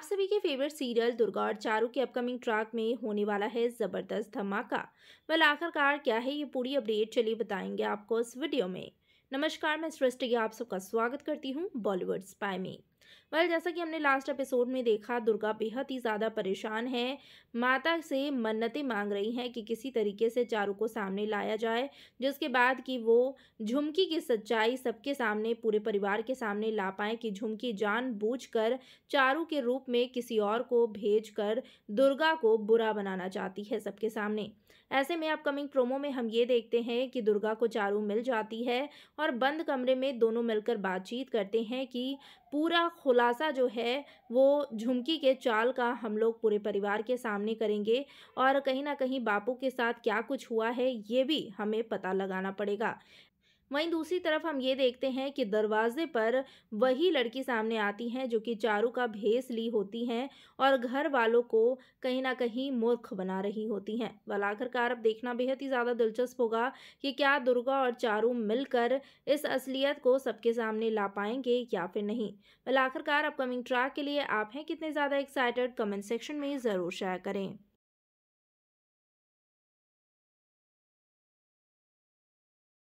आप सभी के फेवरेट सीरियल दुर्गा और चारू के अपकमिंग ट्रैक में होने वाला है ज़बरदस्त धमाका वेल आखिरकार क्या है ये पूरी अपडेट चलिए बताएंगे आपको इस वीडियो में नमस्कार मैं सृष्टि आप सबका स्वागत करती हूँ बॉलीवुड स्पाई में वेल जैसा कि हमने लास्ट एपिसोड में देखा दुर्गा बेहद ही ज़्यादा परेशान है माता से मन्नतें मांग रही हैं कि किसी तरीके से चारू को सामने लाया जाए जिसके बाद कि वो झुमकी की सच्चाई सबके सामने पूरे परिवार के सामने ला पाएँ कि झुमकी जान जानबूझकर चारू के रूप में किसी और को भेजकर दुर्गा को बुरा बनाना चाहती है सबके सामने ऐसे में अपकमिंग प्रोमो में हम ये देखते हैं कि दुर्गा को चारू मिल जाती है और बंद कमरे में दोनों मिलकर बातचीत करते हैं कि पूरा खुलासा जो है वो झुमकी के चाल का हम लोग पूरे परिवार के सामने करेंगे और कहीं ना कहीं बापू के साथ क्या कुछ हुआ है ये भी हमें पता लगाना पड़ेगा वहीं दूसरी तरफ हम ये देखते हैं कि दरवाजे पर वही लड़की सामने आती हैं जो कि चारू का भेस ली होती हैं और घर वालों को कहीं ना कहीं मूर्ख बना रही होती हैं आखिरकार अब देखना बेहद ही ज़्यादा दिलचस्प होगा कि क्या दुर्गा और चारू मिलकर इस असलियत को सबके सामने ला पाएंगे या फिर नहीं आखिरकार अपकमिंग ट्रैक के लिए आप हैं कितने ज़्यादा एक्साइटेड कमेंट सेक्शन में ज़रूर शेयर करें